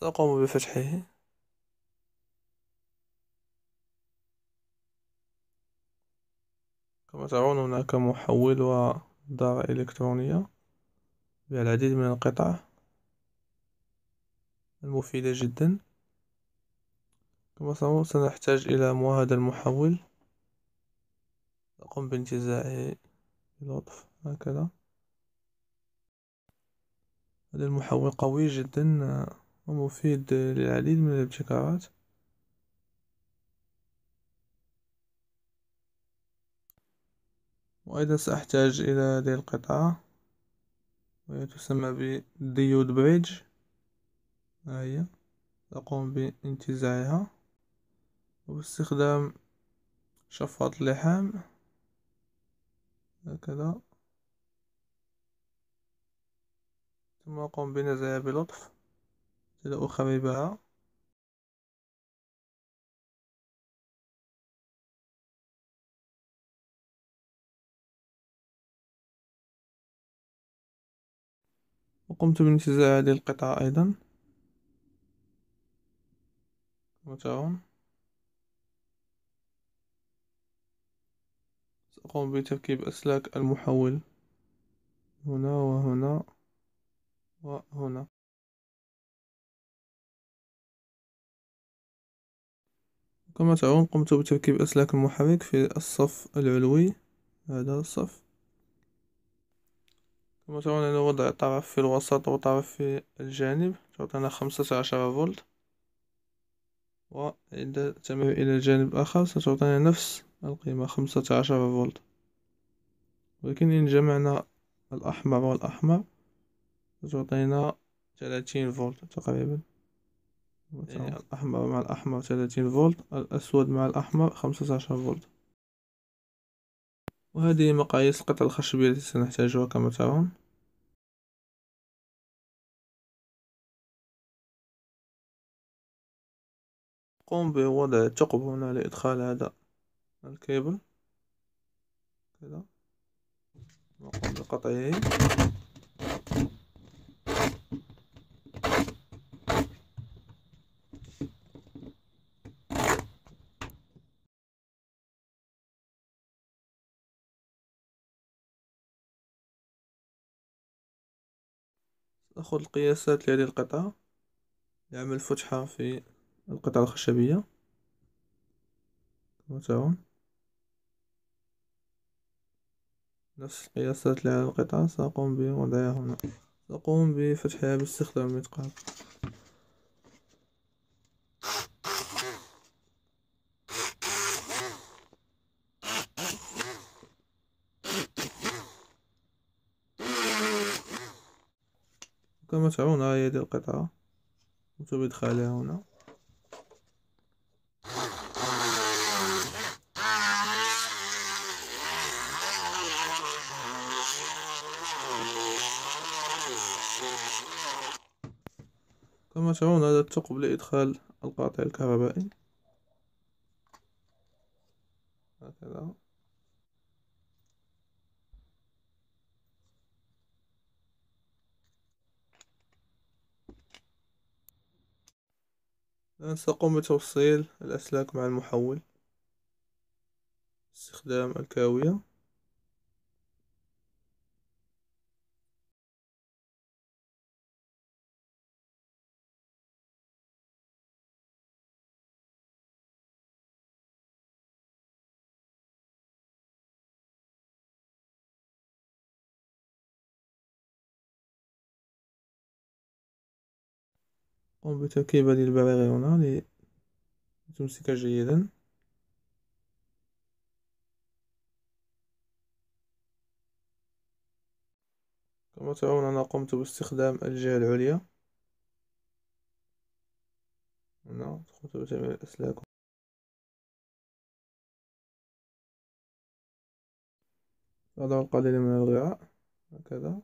سأقوم بفتحه كما ترون هناك محول ودار إلكترونية بها العديد من القطع المفيدة جدا كما ترون سنحتاج إلى هذا المحول سأقوم بانتزاعه بلطف هكذا هذا المحول قوي جدا ومفيد للعديد من الابتكارات وأيضا سأحتاج إلى هذه القطعة وهي تسمى بديود بريدج ها هي أقوم بانتزاعها وباستخدام شفاط اللحام هكذا ثم أقوم بنزعها بلطف كده أخوي بها وقمت بانتزاع هذه القطعة أيضا كما ترون سأقوم بتركيب أسلاك المحول هنا وهنا كما ترون قمت بتركيب أسلاك المحرك في الصف العلوي هذا الصف كما ترون أن وضع طرف في الوسط وطرف في الجانب تعطينا خمسة عشر فولت وعند تمر إلى الجانب الآخر ستعطينا نفس القيمة خمسة عشر فولت ولكن إن جمعنا الأحمر والأحمر ستعطينا ثلاثين فولت تقريبا إيه، الأحمر مع الأحمر ثلاثين فولت الأسود مع الأحمر خمسة عشر فولت وهذه مقاييس القطع الخشبية التي سنحتاجها كما ترون قم بوضع الثقب هنا لإدخال هذا الكيبل كذا نقوم بقطعه نأخذ القياسات لهذه القطعة نعمل فتحة في القطعة الخشبية كما ترون نفس القياسات لهذه القطعة سأقوم بوضعها هنا سأقوم بفتحها باستخدام المطقات وتسعون هاي آه، هادي القطعة قمت بإدخالها هنا كما ترون هذا الثقب لإدخال القاطع الكهربائي هكذا سأقوم بتوصيل الأسلاك مع المحول باستخدام الكاوية بتركيب هذه للبلاغ هنا لتمسك جيدا كما ترون أنا قمت باستخدام الجهة العليا هنا قمت بتعمير الأسلاك أضع القليل من الغراء هكذا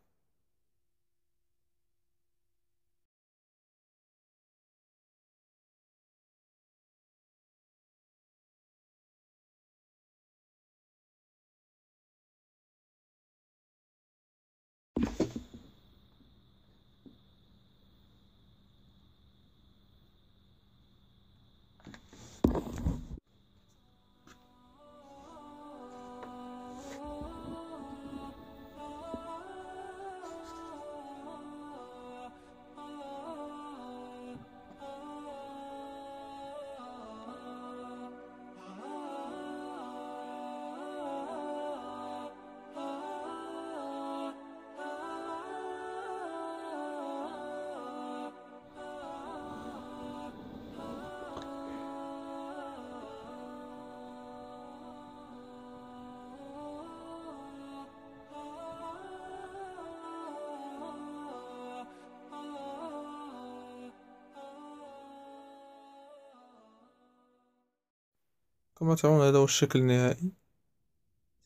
كما ترون هذا هو الشكل النهائي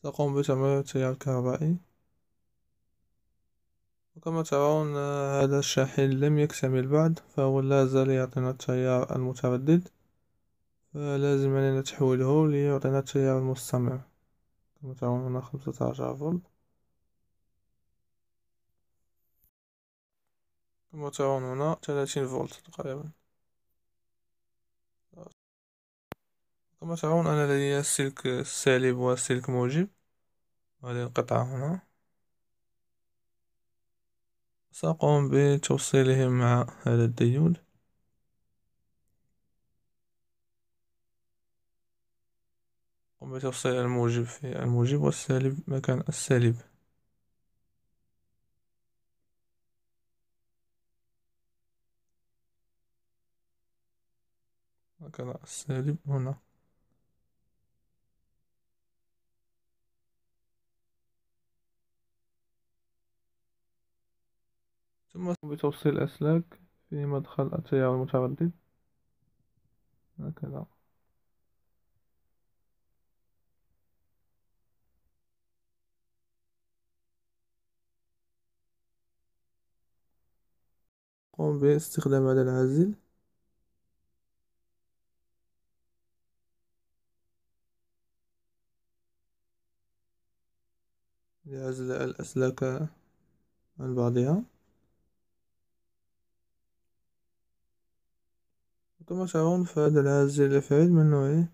سأقوم بتعمير التيار الكهربائي وكما ترون آه، هذا الشاحن لم يكتمل بعد فهو لا زال يعطينا التيار المتردد فلازم علينا تحويله ليعطينا التيار المستمر كما ترون هنا خمسة عشر فولت كما ترون هنا ثلاثين فولت تقريبا كما ترون أنا لدي السلك السالب والسلك موجب هذه القطعة هنا سأقوم بتوصيلهم مع هذا الديود قم بتوصيل الموجب في الموجب والسالب مكان السالب مكان السالب هنا ثم بتوصيل الأسلاك في مدخل التيار المتردد هكذا قم باستخدام هذا العازل لعزل الأسلاك عن بعضها كما تعرفون فهاد العازل الأفعال من نوعه إيه؟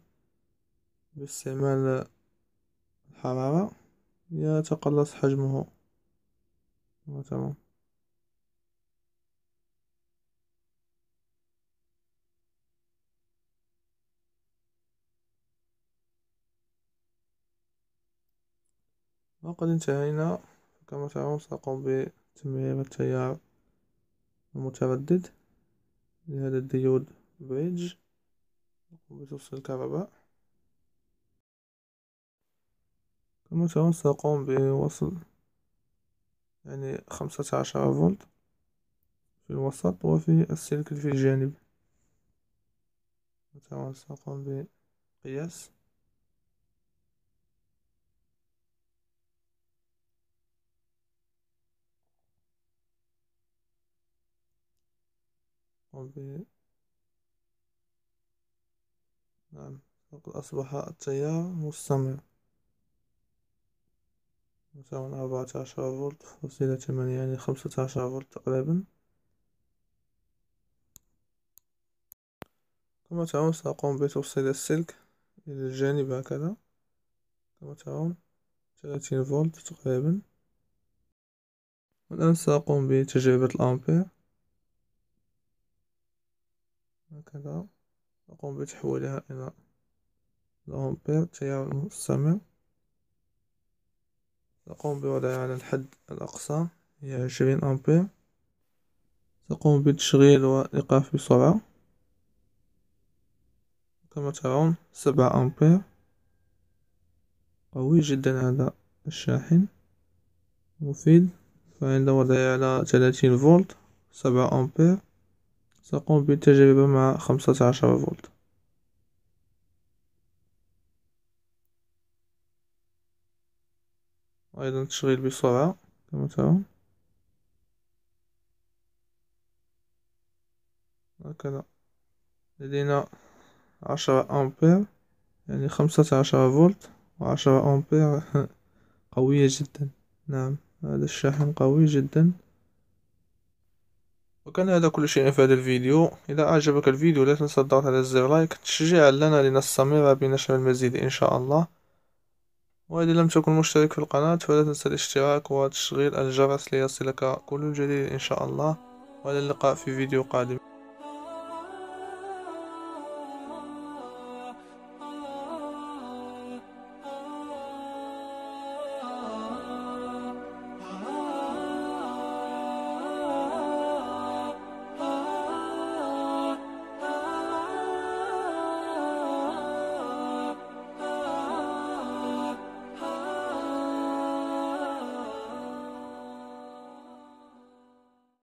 باستعمال الحرارة يتقلص حجمه تمام وقد انتهينا كما ترون سأقوم بتمرير التيار المتردد لهذا الديود بريدج وبتوصل الكعبة الكهرباء كما ترون سأقوم بوصل يعني خمسة عشر فولت في الوسط وفي السلك في الجانب كما سأقوم بقياس أقوم نعم أصبح التيار مستمر مساوي أربعة عشر فولت فاصلة ثمانية يعني خمسة عشر فولت تقريبا كما ترون سأقوم بتوصيل السلك إلى الجانب هكذا كما ترون ثلاثين فولت تقريبا والآن سأقوم بتجربة الأمبير هكذا نقوم بتحويلها إلى الأمبير تيار مستمر نقوم بوضعها على الحد الأقصى هي عشرين أمبير تقوم بتشغيل والإيقاف بسرعة كما ترون سبعة أمبير قوي جدا هذا الشاحن مفيد فعند وضعها على ثلاثين فولت سبعة أمبير سأقوم بالتجربة مع خمسة عشر فولت أيضا تشغيل بسرعة كما ترون هكذا لدينا عشرة أمبير يعني خمسة عشر فولت وعشرة أمبير قوية جدا نعم هذا الشاحن قوي جدا وكان هذا كل شيء في هذا الفيديو إذا أعجبك الفيديو لا تنسى الضغط على زر لايك تشجيعا لنا لنستمر بنشر المزيد إن شاء الله وإذا لم تكن مشترك في القناة فلا تنسى الاشتراك وتشغيل الجرس ليصلك كل جديد إن شاء الله وإلى اللقاء في فيديو قادم